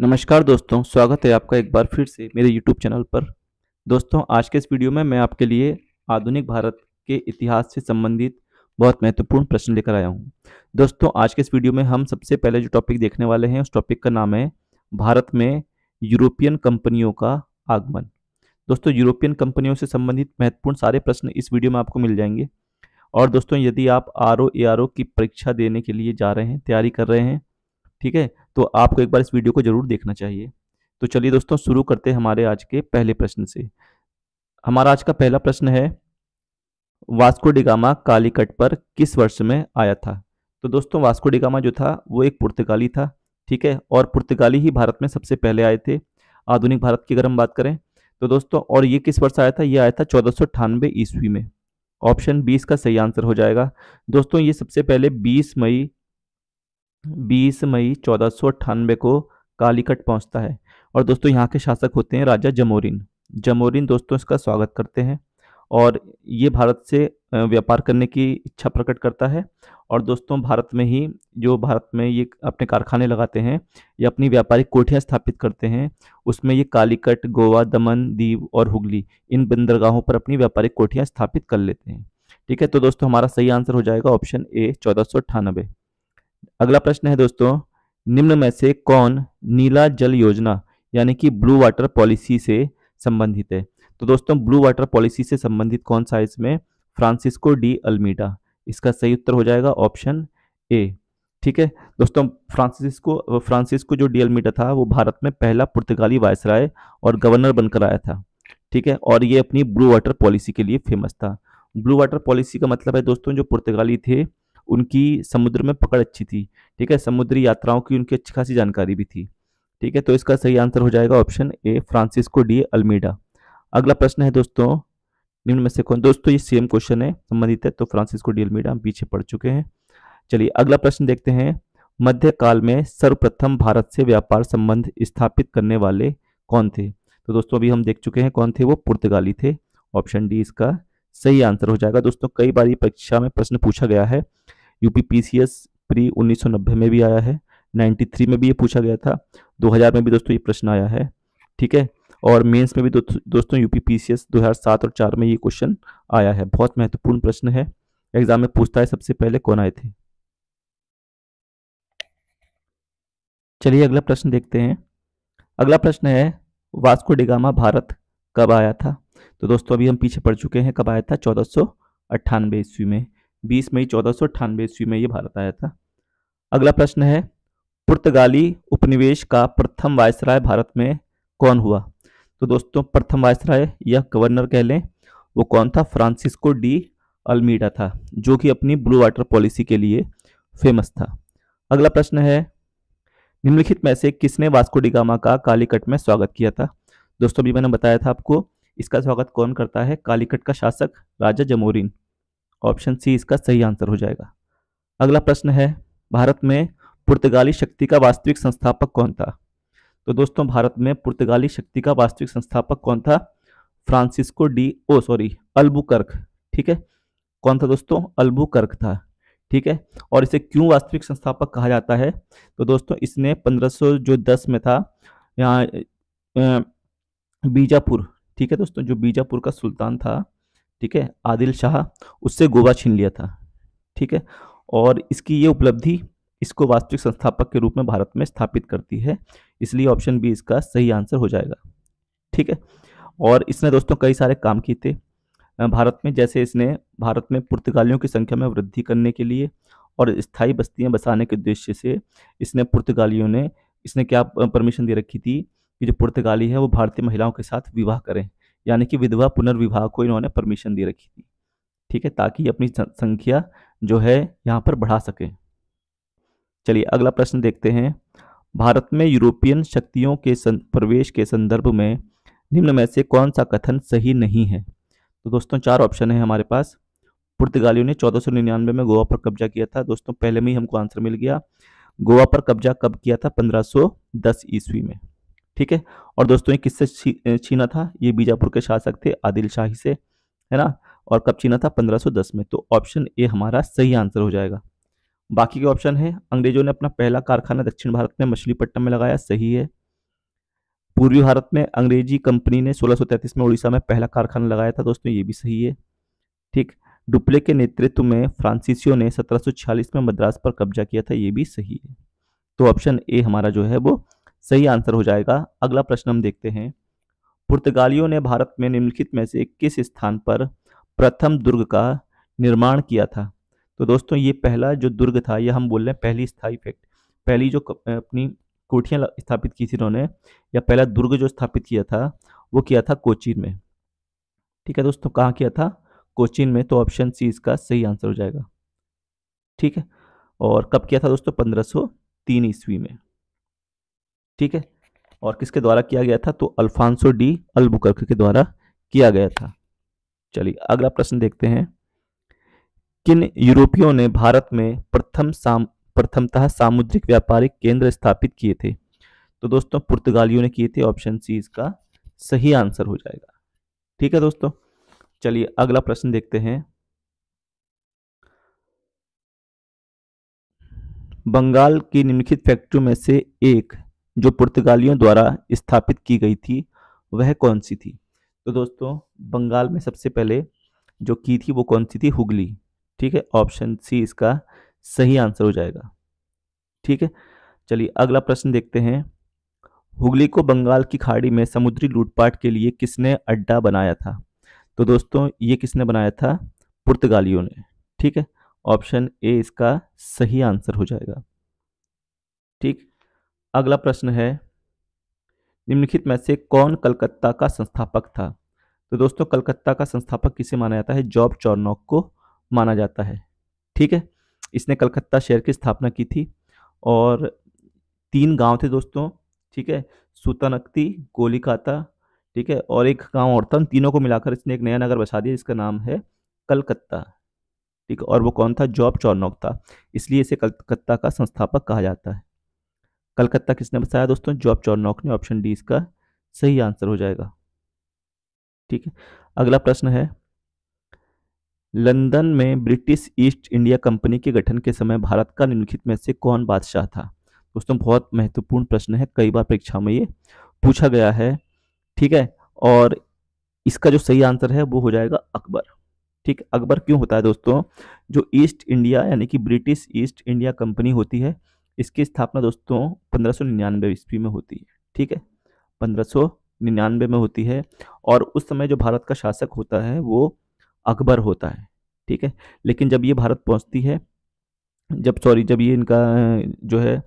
नमस्कार दोस्तों स्वागत है आपका एक बार फिर से मेरे YouTube चैनल पर दोस्तों आज के इस वीडियो में मैं आपके लिए आधुनिक भारत के इतिहास से संबंधित बहुत महत्वपूर्ण प्रश्न लेकर आया हूँ दोस्तों आज के इस वीडियो में हम सबसे पहले जो टॉपिक देखने वाले हैं उस टॉपिक का नाम है भारत में यूरोपियन कंपनियों का आगमन दोस्तों यूरोपियन कंपनियों से संबंधित महत्वपूर्ण सारे प्रश्न इस वीडियो में आपको मिल जाएंगे और दोस्तों यदि आप R O A R O की परीक्षा देने के लिए जा रहे हैं तैयारी कर रहे हैं ठीक है तो आपको एक बार इस वीडियो को जरूर देखना चाहिए तो चलिए दोस्तों शुरू करते हैं हमारे आज के पहले प्रश्न से हमारा आज का पहला प्रश्न है वास्को डिगामा कालीकट पर किस वर्ष में आया था तो दोस्तों वास्को डिगामा जो था वो एक पुर्तगाली था ठीक है और पुर्तगाली ही भारत में सबसे पहले आए थे आधुनिक भारत की अगर हम बात करें तो दोस्तों और ये किस वर्ष आया था ये आया था चौदह ईस्वी में ऑप्शन बीस का सही आंसर हो जाएगा दोस्तों ये सबसे पहले बीस मई बीस मई चौदह सौ अट्ठानबे को कालीकट पहुंचता है और दोस्तों यहाँ के शासक होते हैं राजा जमोरिन जमोरिन दोस्तों इसका स्वागत करते हैं और ये भारत से व्यापार करने की इच्छा प्रकट करता है और दोस्तों भारत में ही जो भारत में ये अपने कारखाने लगाते हैं या अपनी व्यापारिक कोठियाँ स्थापित करते हैं उसमें ये कालीकट गोवा दमन दीव और हुगली इन बंदरगाहों पर अपनी व्यापारिक कोठियाँ स्थापित कर लेते हैं ठीक है तो दोस्तों हमारा सही आंसर हो जाएगा ऑप्शन ए चौदह सौ अगला प्रश्न है दोस्तों निम्न में से कौन नीला जल योजना यानी कि ब्लू वाटर पॉलिसी से संबंधित है तो दोस्तों ब्लू वाटर पॉलिसी से संबंधित कौन सा है इसमें फ्रांसिस्को डी अल्मीडा इसका सही उत्तर हो जाएगा ऑप्शन ए ठीक है दोस्तों फ्रांसिस्को फ्रांसिस्को जो डी अल्मीडा था वो भारत में पहला पुर्तगाली वायसराय और गवर्नर बनकर आया था ठीक है और ये अपनी ब्लू वाटर पॉलिसी के लिए फेमस था ब्लू वाटर पॉलिसी का मतलब है दोस्तों जो पुर्तगाली थे उनकी समुद्र में पकड़ अच्छी थी ठीक है समुद्री यात्राओं की उनकी अच्छी खासी जानकारी भी थी ठीक है तो इसका सही आंसर हो जाएगा option A Francisco de Almeida अगला प्रश्न है दोस्तों निम्न में से कौन दोस्तों ये सेम क्वेश्चन है संबंधित है तो फ्रांसिस्को डी अल्मीडा हम पीछे पढ़ चुके हैं चलिए अगला प्रश्न देखते हैं मध्यकाल में सर्वप्रथम भारत से व्यापार संबंध स्थापित करने वाले कौन थे तो दोस्तों अभी हम देख चुके हैं कौन थे वो पुर्तगाली थे ऑप्शन डी इसका सही आंसर हो जाएगा दोस्तों कई बार ये परीक्षा में प्रश्न पूछा गया है यूपीपीसीएस प्री 1990 में भी आया है 93 में भी ये पूछा गया था 2000 में भी दोस्तों ये प्रश्न आया है ठीक है और मेंस में भी दो, दोस्तों यूपी पी दो हज़ार सात और चार में ये क्वेश्चन आया है बहुत महत्वपूर्ण प्रश्न है एग्जाम में पूछता है सबसे पहले कौन आए थे चलिए अगला प्रश्न देखते हैं अगला प्रश्न है वास्को डिगामा भारत कब आया था तो दोस्तों अभी हम पीछे पढ़ चुके हैं कब आया था चौदह सौ ईस्वी में बीस मई चौदह सौ ईस्वी में ये भारत आया था अगला प्रश्न है पुर्तगाली उपनिवेश का प्रथम वायसराय भारत में कौन हुआ तो दोस्तों प्रथम वायसराय या गवर्नर कह लें वो कौन था फ्रांसिस्को डी अल्मीडा था जो कि अपनी ब्लू वाटर पॉलिसी के लिए फेमस था अगला प्रश्न है निम्नलिखित में से किसने वास्को डिगामा का कालीकट में स्वागत किया था दोस्तों अभी मैंने बताया था आपको इसका स्वागत कौन करता है कालीकट का शासक राजा जमोरिन ऑप्शन सी इसका सही आंसर हो जाएगा अगला प्रश्न है भारत में पुर्तगाली शक्ति का वास्तविक संस्थापक कौन था तो दोस्तों भारत में पुर्तगाली शक्ति का वास्तविक संस्थापक कौन था Francisco de oh sorry Albuquerque ठीक है कौन था दोस्तों अल्बुकर्क था ठीक है और इसे क्यों वास्तविक संस्थापक कहा जाता है तो दोस्तों इसने पंद्रह जो दस में था यहाँ बीजापुर ठीक है दोस्तों जो बीजापुर का सुल्तान था ठीक है आदिल शाह उससे गोवा छीन लिया था ठीक है और इसकी ये उपलब्धि इसको वास्तविक संस्थापक के रूप में भारत में स्थापित करती है इसलिए ऑप्शन बी इसका सही आंसर हो जाएगा ठीक है और इसने दोस्तों कई सारे काम किए थे भारत में जैसे इसने भारत में पुर्तगालियों की संख्या में वृद्धि करने के लिए और स्थायी बस्तियां बसाने के उद्देश्य से इसने पुर्तगालियों ने इसने क्या परमिशन दे रखी थी कि जो पुर्तगाली है वो भारतीय महिलाओं के साथ विवाह करें यानी कि विधवा पुनर्विवाह को इन्होंने परमिशन दे रखी थी ठीक है ताकि अपनी संख्या जो है यहाँ पर बढ़ा सकें चलिए अगला प्रश्न देखते हैं भारत में यूरोपियन शक्तियों के प्रवेश के संदर्भ में निम्न में से कौन सा कथन सही नहीं है तो दोस्तों चार ऑप्शन है हमारे पास पुर्तगालियों ने 1499 में गोवा पर कब्जा किया था दोस्तों पहले में ही हमको आंसर मिल गया गोवा पर कब्जा कब किया था 1510 ईस्वी में ठीक है और दोस्तों ये किससे छीना था ये बीजापुर के शासक थे आदिल शाही से है ना और कब छीना था 1510 में तो ऑप्शन ए हमारा सही आंसर हो जाएगा बाकी के ऑप्शन है अंग्रेजों ने अपना पहला कारखाना दक्षिण भारत में मछलीपट्टनम में लगाया सही है पूर्वी भारत में अंग्रेजी कंपनी ने 1633 में उड़ीसा में पहला कारखाना लगाया था दोस्तों ये भी सही है ठीक डुप्ले के नेतृत्व में फ्रांसिसियो ने 1746 में मद्रास पर कब्जा किया था ये भी सही है तो ऑप्शन ए हमारा जो है वो सही आंसर हो जाएगा अगला प्रश्न हम देखते हैं पुर्तगालियों ने भारत में निम्नलिखित में से किस स्थान पर प्रथम दुर्ग का निर्माण किया था तो दोस्तों ये पहला जो दुर्ग था यह हम बोल रहे हैं पहली स्थाई फैक्ट पहली जो अपनी कोठियाँ स्थापित की थी इन्होंने या पहला दुर्ग जो स्थापित किया था वो किया था कोचीन में ठीक है दोस्तों कहाँ किया था कोचीन में तो ऑप्शन सी इसका सही आंसर हो जाएगा ठीक है और कब किया था दोस्तों पंद्रह सौ तीन ईस्वी में ठीक है और किसके द्वारा किया गया था तो अल्फांसो डी अल्बुकर्क के द्वारा किया गया था चलिए अगला प्रश्न देखते हैं किन यूरोपियों ने भारत में प्रथम साम प्रथमतः सामुद्रिक व्यापारिक केंद्र स्थापित किए थे तो दोस्तों पुर्तगालियों ने किए थे ऑप्शन सी इसका सही आंसर हो जाएगा ठीक है दोस्तों चलिए अगला प्रश्न देखते हैं बंगाल की निम्नलिखित फैक्ट्रियों में से एक जो पुर्तगालियों द्वारा स्थापित की गई थी वह कौन सी थी तो दोस्तों बंगाल में सबसे पहले जो की थी वो कौन सी थी हुगली ठीक है ऑप्शन सी इसका सही आंसर हो जाएगा ठीक है चलिए अगला प्रश्न देखते हैं हुगली को बंगाल की खाड़ी में समुद्री लूटपाट के लिए किसने अड्डा बनाया था तो दोस्तों ये किसने बनाया था पुर्तगालियों ने ठीक है ऑप्शन ए इसका सही आंसर हो जाएगा ठीक अगला प्रश्न है निम्नलिखित में से कौन कलकत्ता का संस्थापक था तो दोस्तों कलकत्ता का संस्थापक किसे माना जाता है जॉब चौरनौक को माना जाता है ठीक है इसने कलकत्ता शहर की स्थापना की थी और तीन गांव थे दोस्तों ठीक है सूतानकती गोलीकाता ठीक है और एक गांव और था तीनों को मिलाकर इसने एक नया नगर बसा दिया जिसका नाम है कलकत्ता ठीक है और वो कौन था जॉब चौरनौक था इसलिए इसे कलकत्ता का संस्थापक कहा जाता है कलकत्ता किसने बताया दोस्तों जॉब चौर ने ऑप्शन डी इसका सही आंसर हो जाएगा ठीक है अगला प्रश्न है लंदन में ब्रिटिश ईस्ट इंडिया कंपनी के गठन के समय भारत का निम्नलिखित में से कौन बादशाह था दोस्तों बहुत महत्वपूर्ण प्रश्न है कई बार परीक्षा में ये पूछा गया है ठीक है और इसका जो सही आंसर है वो हो जाएगा अकबर ठीक अकबर क्यों होता है दोस्तों जो ईस्ट इंडिया यानी कि ब्रिटिश ईस्ट इंडिया कंपनी होती है इसकी स्थापना दोस्तों पंद्रह सौ निन्यानवे ईस्वी में होती है ठीक है निन्यानवे में होती है और उस समय जो भारत का शासक होता है वो अकबर होता है ठीक है लेकिन जब ये भारत पहुंचती है जब सॉरी जब ये इनका जो है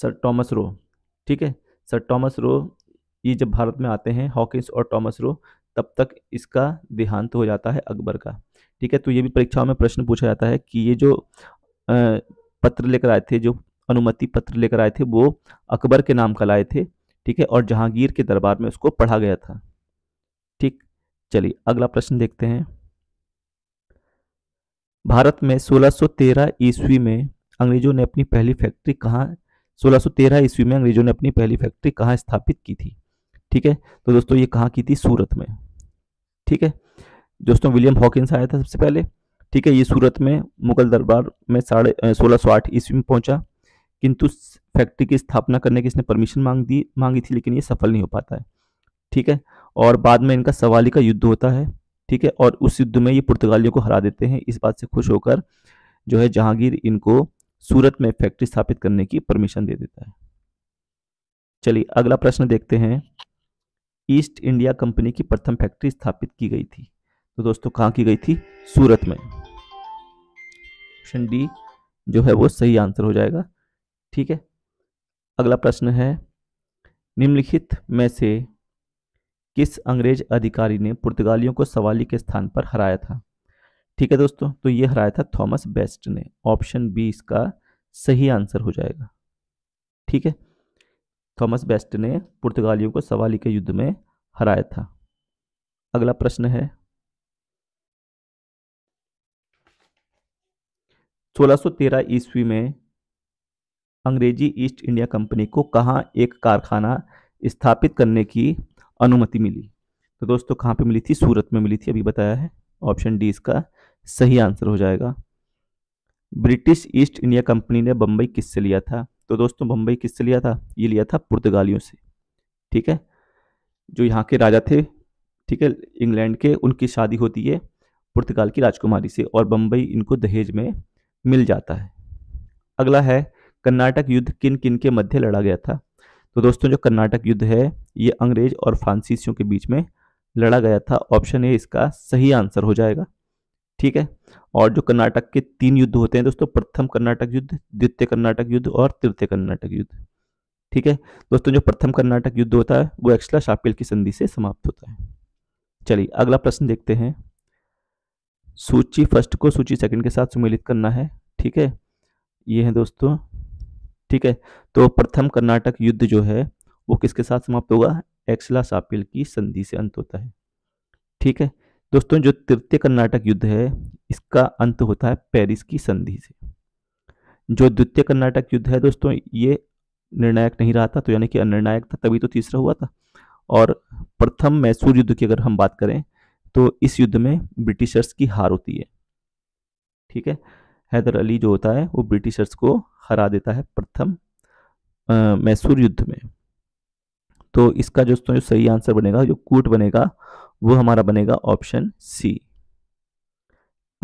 सर टॉमस रो ठीक है सर टॉमस रो ये जब भारत में आते हैं हॉकिंस और टॉमस रो तब तक इसका देहांत हो जाता है अकबर का ठीक है तो ये भी परीक्षाओं में प्रश्न पूछा जाता है कि ये जो पत्र लेकर आए थे जो अनुमति पत्र लेकर आए थे वो अकबर के नाम का लाए थे ठीक है और जहांगीर के दरबार में उसको पढ़ा गया था ठीक चलिए अगला प्रश्न देखते हैं भारत में 1613 ईस्वी में अंग्रेजों ने अपनी पहली फैक्ट्री कहाँ 1613 ईस्वी में अंग्रेजों ने अपनी पहली फैक्ट्री कहाँ स्थापित की थी ठीक है तो दोस्तों ये कहाँ की थी सूरत में ठीक है दोस्तों विलियम हॉकिंस आया था सबसे पहले ठीक है ये सूरत में मुगल दरबार में साढ़े सोलह सौ आठ ईस्वी में पहुंचा किंतु फैक्ट्री की स्थापना करने की इसने परमिशन मांग दी मांगी थी लेकिन ये सफल नहीं हो पाता है ठीक है और बाद में इनका सवाली का युद्ध होता है ठीक है और उस युद्ध में ये पुर्तगालियों को हरा देते हैं इस बात से खुश होकर जो है जहांगीर इनको सूरत में फैक्ट्री स्थापित करने की परमिशन दे देता है चलिए अगला प्रश्न देखते हैं ईस्ट इंडिया कंपनी की प्रथम फैक्ट्री स्थापित की गई थी तो दोस्तों कहाँ की गई थी सूरत में ऑप्शन डी जो है वो सही आंसर हो जाएगा ठीक है अगला प्रश्न है निम्नलिखित में से किस अंग्रेज अधिकारी ने पुर्तगालियों को सवाली के स्थान पर हराया था ठीक है दोस्तों तो ये हराया था थॉमस बेस्ट ने ऑप्शन बी इसका सही आंसर हो जाएगा ठीक है थॉमस बेस्ट ने पुर्तगालियों को सवाली के युद्ध में हराया था अगला प्रश्न है 1613 ईस्वी में अंग्रेजी ईस्ट इंडिया कंपनी को कहाँ एक कारखाना स्थापित करने की अनुमति मिली तो दोस्तों कहाँ पे मिली थी सूरत में मिली थी अभी बताया है ऑप्शन डी इसका सही आंसर हो जाएगा ब्रिटिश ईस्ट इंडिया कंपनी ने बम्बई किससे लिया था तो दोस्तों बम्बई किससे लिया था ये लिया था पुर्तगालियों से ठीक है जो यहाँ के राजा थे ठीक है इंग्लैंड के उनकी शादी होती है पुर्तगाल की राजकुमारी से और बम्बई इनको दहेज में मिल जाता है अगला है कर्नाटक युद्ध किन किन के मध्य लड़ा गया था तो दोस्तों जो कर्नाटक युद्ध है ये अंग्रेज और फ्रांसीसियों के बीच में लड़ा गया था ऑप्शन ए इसका सही आंसर हो जाएगा ठीक है और जो कर्नाटक के तीन युद्ध होते हैं दोस्तों प्रथम कर्नाटक युद्ध द्वितीय कर्नाटक युद्ध और तृतीय कर्नाटक युद्ध ठीक है दोस्तों जो प्रथम कर्नाटक युद्ध होता है वो एक्सला शापिल की संधि से समाप्त होता है चलिए अगला प्रश्न देखते हैं सूची फर्स्ट को सूची सेकंड के साथ सम्मिलित करना है ठीक है ये है दोस्तों ठीक है तो प्रथम कर्नाटक युद्ध जो है वो किसके साथ समाप्त होगा एक्सला सापिल की संधि से अंत होता है ठीक है दोस्तों जो तृतीय कर्नाटक युद्ध है इसका अंत होता है पेरिस की संधि से जो द्वितीय कर्नाटक युद्ध है दोस्तों ये निर्णायक नहीं रहा था तो यानी कि अनिर्णायक था तभी तो तीसरा हुआ था और प्रथम मैसूर युद्ध की अगर हम बात करें तो इस युद्ध में ब्रिटिशर्स की हार होती है ठीक है हैदर अली जो होता है वो ब्रिटिशर्स को हरा देता है प्रथम मैसूर युद्ध में तो इसका जो दोस्तों सही आंसर बनेगा जो कूट बनेगा वो हमारा बनेगा ऑप्शन सी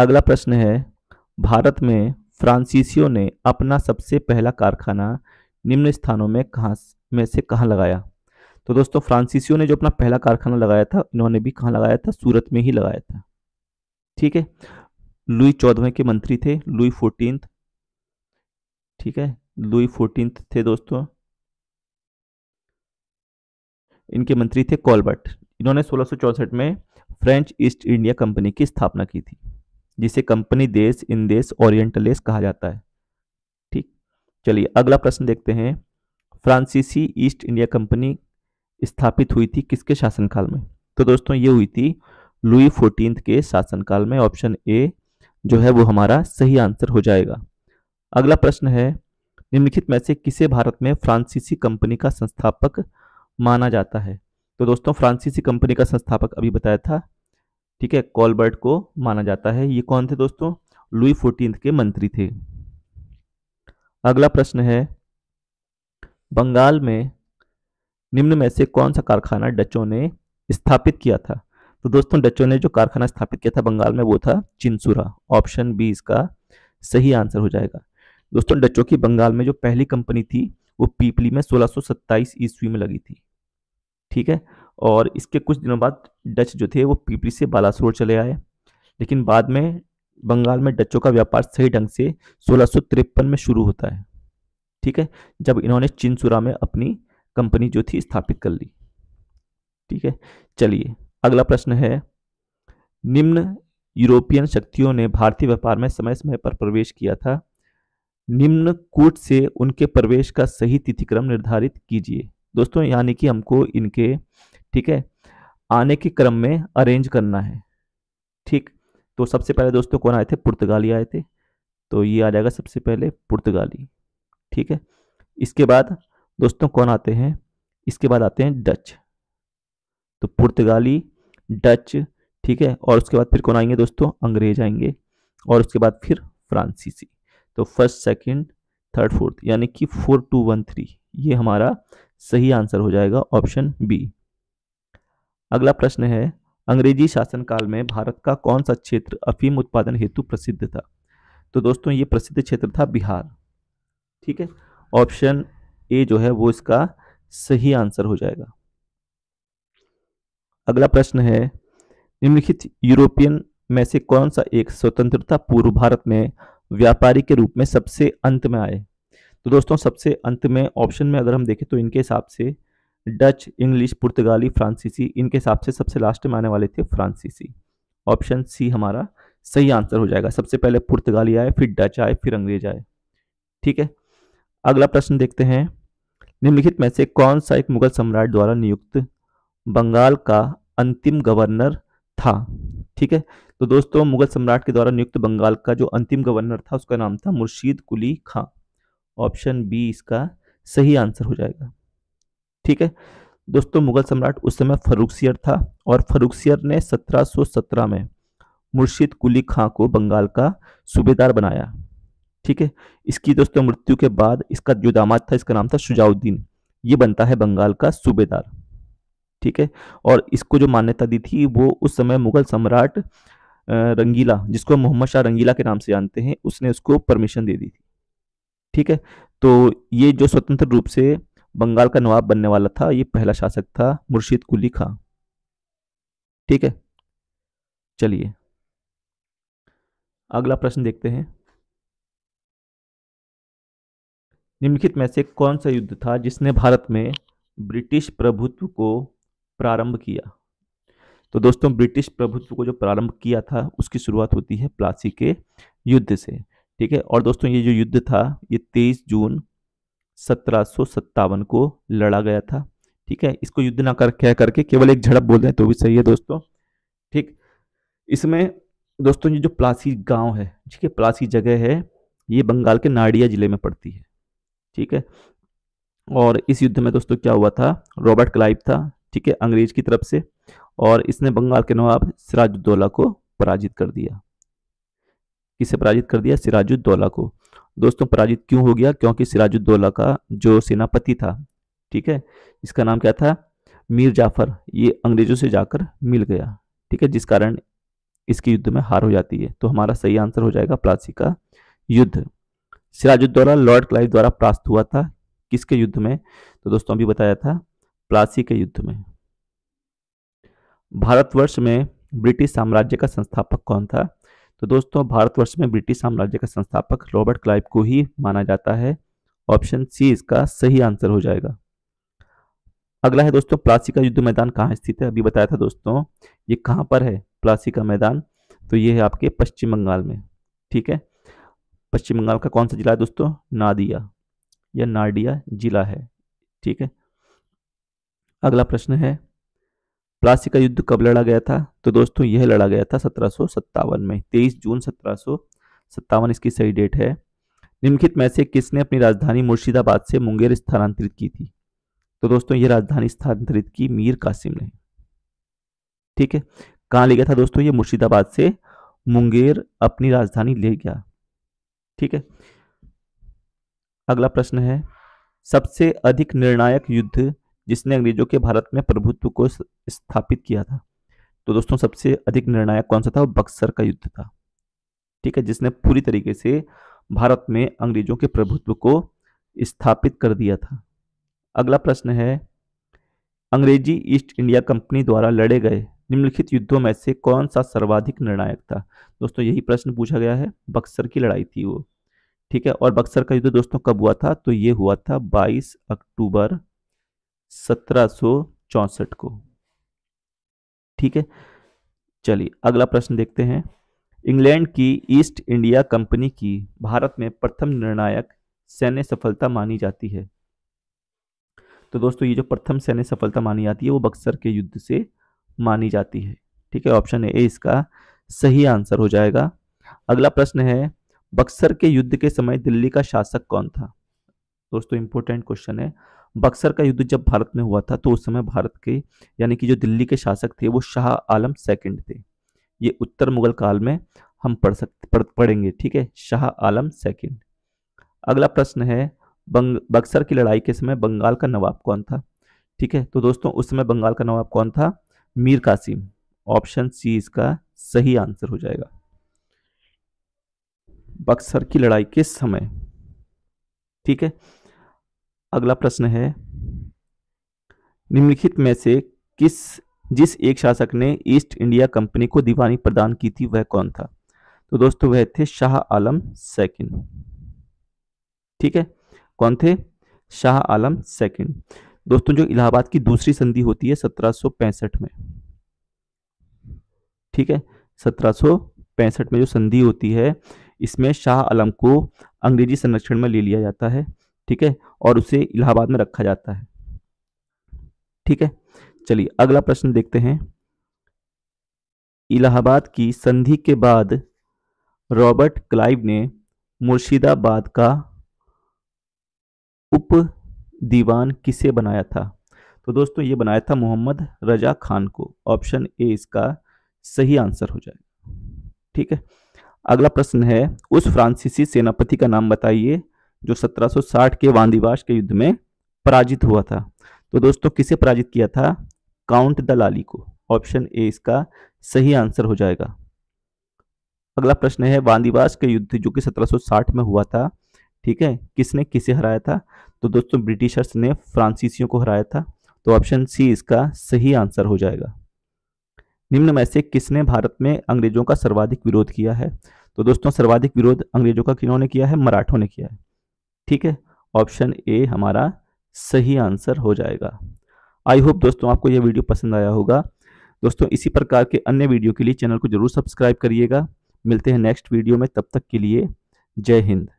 अगला प्रश्न है भारत में फ्रांसीसियों ने अपना सबसे पहला कारखाना निम्न स्थानों में कहाँ में से कहाँ लगाया तो दोस्तों फ्रांसीसियों ने जो अपना पहला कारखाना लगाया था इन्होंने भी कहाँ लगाया था सूरत में ही लगाया था ठीक है लुई चौदहवें के मंत्री थे लुई फोर्टीन ठीक है लुई फोर्टीन थे दोस्तों इनके मंत्री थे कॉलबर्ट इन्होंने सोलह में फ्रेंच ईस्ट इंडिया कंपनी की स्थापना की थी जिसे कंपनी देश इन देश ओरिएंटलेस कहा जाता है ठीक चलिए अगला प्रश्न देखते हैं फ्रांसीसी ईस्ट इंडिया कंपनी स्थापित हुई थी किसके शासनकाल में तो दोस्तों ये हुई थी लुई फोर्टीन के शासनकाल में ऑप्शन ए जो है वो हमारा सही आंसर हो जाएगा अगला प्रश्न है निम्नलिखित में से किसे भारत में फ्रांसीसी कंपनी का संस्थापक माना जाता है तो दोस्तों फ्रांसीसी कंपनी का संस्थापक अभी बताया था ठीक है कॉलबर्ट को माना जाता है ये कौन थे दोस्तों लुई फोर्टीन के मंत्री थे अगला प्रश्न है बंगाल में निम्न में से कौन सा कारखाना डचों ने स्थापित किया था तो दोस्तों डचों ने जो कारखाना स्थापित किया था बंगाल में वो था चिंसुरा ऑप्शन बी इसका सही आंसर हो जाएगा दोस्तों डचों की बंगाल में जो पहली कंपनी थी वो पीपली में 1627 ईस्वी में लगी थी ठीक है और इसके कुछ दिनों बाद डच जो थे वो पीपली से बालासोर चले आए लेकिन बाद में बंगाल में डचों का व्यापार सही ढंग से सोलह में शुरू होता है ठीक है जब इन्होंने चिंसुरा में अपनी कंपनी जो थी स्थापित कर ली ठीक है चलिए अगला प्रश्न है निम्न यूरोपियन शक्तियों ने भारतीय व्यापार में समय समय पर प्रवेश किया था निम्न कूट से उनके प्रवेश का सही तिथिक्रम निर्धारित कीजिए दोस्तों यानी कि हमको इनके ठीक है आने के क्रम में अरेंज करना है ठीक तो सबसे पहले दोस्तों कौन आए थे पुर्तगाली आए थे तो ये आ जाएगा सबसे पहले पुर्तगाली ठीक है इसके बाद दोस्तों कौन आते हैं इसके बाद आते हैं डच तो पुर्तगाली डच ठीक है और उसके बाद फिर कौन आएंगे दोस्तों अंग्रेज आएंगे और उसके बाद फिर फ्रांसीसी तो फर्स्ट सेकंड थर्ड फोर्थ यानी कि फोर टू वन थ्री ये हमारा सही आंसर हो जाएगा ऑप्शन बी अगला प्रश्न है अंग्रेजी शासनकाल में भारत का कौन सा क्षेत्र अफीम उत्पादन हेतु प्रसिद्ध था तो दोस्तों ये प्रसिद्ध क्षेत्र था बिहार ठीक है ऑप्शन ए जो है वो इसका सही आंसर हो जाएगा अगला प्रश्न है निम्नलिखित यूरोपियन में से कौन सा एक स्वतंत्रता पूर्व भारत में व्यापारी के रूप में सबसे अंत में आए तो दोस्तों सबसे अंत में ऑप्शन में अगर हम देखें तो इनके हिसाब से डच इंग्लिश पुर्तगाली फ्रांसीसी इनके हिसाब से सबसे लास्ट में आने वाले थे फ्रांसीसी ऑप्शन सी हमारा सही आंसर हो जाएगा सबसे पहले पुर्तगाली आए फिर डच आए फिर अंग्रेज आए ठीक है अगला प्रश्न देखते हैं निम्नलिखित में से कौन सा एक मुगल सम्राट द्वारा नियुक्त बंगाल का अंतिम गवर्नर था ठीक है तो दोस्तों मुगल सम्राट के द्वारा नियुक्त बंगाल का जो अंतिम गवर्नर था उसका नाम था मुर्शीद कुली खां ऑप्शन बी इसका सही आंसर हो जाएगा ठीक है दोस्तों मुगल सम्राट उस समय फरूखसियर था और फरूखसियर ने 1717 में मुर्शीद कुली खां को बंगाल का सूबेदार बनाया ठीक है इसकी दोस्तों मृत्यु के बाद इसका जो दामाद था इसका नाम था शुजाउद्दीन ये बनता है बंगाल का सूबेदार ठीक है और इसको जो मान्यता दी थी वो उस समय मुगल सम्राट रंगीला जिसको मोहम्मद शाह रंगीला के नाम से जानते हैं उसने उसको परमिशन दे दी थी ठीक है तो ये जो स्वतंत्र रूप से बंगाल का नवाब बनने वाला था ये पहला शासक था मुर्शिद कुली खां ठीक है चलिए अगला प्रश्न देखते हैं निम्नलिखित में से कौन सा युद्ध था जिसने भारत में ब्रिटिश प्रभुत्व को प्रारंभ किया तो दोस्तों ब्रिटिश प्रभुत्व को जो प्रारंभ किया था उसकी शुरुआत होती है प्लासी के युद्ध से ठीक है और दोस्तों ये जो युद्ध था ये 23 जून सत्रह को लड़ा गया था ठीक है इसको युद्ध ना कर क्या करके केवल एक झड़प बोल रहे तो भी सही है दोस्तों ठीक इसमें दोस्तों ये जो प्लासी गांव है ठीक है प्लासी जगह है ये बंगाल के नाडिया जिले में पड़ती है ठीक है और इस युद्ध में दोस्तों क्या हुआ था रॉबर्ट क्लाइव था ठीक है अंग्रेज की तरफ से और इसने बंगाल के नवाब सिराजुद्दौला को पराजित कर दिया किसे पराजित कर दिया सिराजुद्दौला को दोस्तों पराजित क्यों हो गया क्योंकि सिराजुद्दौला का जो सेनापति था ठीक है इसका नाम क्या था मीर जाफर ये अंग्रेजों से जाकर मिल गया ठीक है जिस कारण इसके युद्ध में हार हो जाती है तो हमारा सही आंसर हो जाएगा प्लासी का युद्ध द्वारा लॉर्ड क्लाइव द्वारा प्रास्त हुआ था किसके युद्ध में तो दोस्तों अभी बताया था प्लासी के युद्ध में भारतवर्ष में ब्रिटिश साम्राज्य का संस्थापक कौन था तो दोस्तों भारतवर्ष में ब्रिटिश साम्राज्य का संस्थापक रॉबर्ट क्लाइव को ही माना जाता है ऑप्शन सी इसका सही आंसर हो जाएगा अगला है दोस्तों प्लासी का युद्ध मैदान कहाँ स्थित है अभी बताया था दोस्तों ये कहाँ पर है प्लासी का मैदान तो ये है आपके पश्चिम बंगाल में ठीक है पश्चिम बंगाल का कौन सा जिला है दोस्तों नादिया या नाडिया जिला है ठीक है अगला प्रश्न है प्लासी का युद्ध कब लड़ा गया था तो दोस्तों यह लड़ा गया था सत्रह में तेईस जून सत्रह इसकी सही डेट है निम्नलिखित में से किसने अपनी राजधानी मुर्शिदाबाद से मुंगेर स्थानांतरित की थी तो दोस्तों यह राजधानी स्थानांतरित की मीर कासिम ने ठीक है कहाँ ले गया था दोस्तों ये मुर्शिदाबाद से मुंगेर अपनी राजधानी ले गया ठीक है अगला प्रश्न है सबसे अधिक निर्णायक युद्ध जिसने अंग्रेजों के भारत में प्रभुत्व को स्थापित किया था तो दोस्तों सबसे अधिक निर्णायक कौन सा था बक्सर का युद्ध था ठीक है जिसने पूरी तरीके से भारत में अंग्रेजों के प्रभुत्व को स्थापित कर दिया था अगला प्रश्न है अंग्रेजी ईस्ट इंडिया कंपनी द्वारा लड़े गए निम्नलिखित युद्धों में से कौन सा सर्वाधिक निर्णायक था दोस्तों यही प्रश्न पूछा गया है बक्सर की लड़ाई थी वो ठीक है और बक्सर का युद्ध दोस्तों कब हुआ था तो ये हुआ था 22 अक्टूबर सत्रह को ठीक है चलिए अगला प्रश्न देखते हैं इंग्लैंड की ईस्ट इंडिया कंपनी की भारत में प्रथम निर्णायक सैन्य सफलता मानी जाती है तो दोस्तों ये जो प्रथम सैन्य सफलता मानी जाती है वो बक्सर के युद्ध से मानी जाती है ठीक है ऑप्शन ए इसका सही आंसर हो जाएगा अगला प्रश्न है बक्सर के युद्ध के समय दिल्ली का शासक कौन था दोस्तों इंपॉर्टेंट क्वेश्चन है बक्सर का युद्ध जब भारत में हुआ था तो उस समय भारत के यानी कि जो दिल्ली के शासक थे वो शाह आलम सेकंड थे ये उत्तर मुगल काल में हम पढ़ सकते पढ़ पढ़ेंगे ठीक है शाह आलम सेकंड अगला प्रश्न है बंग बक्सर की लड़ाई के समय बंगाल का नवाब कौन था ठीक है तो दोस्तों उस समय बंगाल का नवाब कौन था मीर कासिम ऑप्शन सी इसका सही आंसर हो जाएगा बक्सर की लड़ाई के समय ठीक है अगला प्रश्न है निम्नलिखित में से किस जिस एक शासक ने ईस्ट इंडिया कंपनी को दीवानी प्रदान की थी वह कौन था तो दोस्तों वह थे शाह आलम सेकंड ठीक है कौन थे शाह आलम सेकंड दोस्तों जो इलाहाबाद की दूसरी संधि होती है सत्रह में ठीक है सत्रह में जो संधि होती है इसमें शाह आलम को अंग्रेजी संरक्षण में ले लिया जाता है ठीक है और उसे इलाहाबाद में रखा जाता है ठीक है चलिए अगला प्रश्न देखते हैं इलाहाबाद की संधि के बाद रॉबर्ट क्लाइव ने मुर्शिदाबाद का उप दीवान किसे बनाया था तो दोस्तों ये बनाया था मोहम्मद रजा खान को ऑप्शन ए इसका सही आंसर हो जाएगा ठीक है अगला प्रश्न है उस फ्रांसीसी सेनापति का नाम बताइए जो 1760 के वादिवास के युद्ध में पराजित हुआ था तो दोस्तों किसे पराजित किया था काउंट दलाली को ऑप्शन ए इसका सही आंसर हो जाएगा अगला प्रश्न है वांदीवास के युद्ध जो कि 1760 में हुआ था ठीक है किसने किसे हराया था तो दोस्तों ब्रिटिशर्स ने फ्रांसीसियों को हराया था तो ऑप्शन सी इसका सही आंसर हो जाएगा निम्न में से किसने भारत में अंग्रेजों का सर्वाधिक विरोध किया है तो दोस्तों सर्वाधिक विरोध अंग्रेजों का किन्होंने किया है मराठों ने किया है ठीक है ऑप्शन ए हमारा सही आंसर हो जाएगा आई होप दोस्तों आपको यह वीडियो पसंद आया होगा दोस्तों इसी प्रकार के अन्य वीडियो के लिए चैनल को जरूर सब्सक्राइब करिएगा मिलते हैं नेक्स्ट वीडियो में तब तक के लिए जय हिंद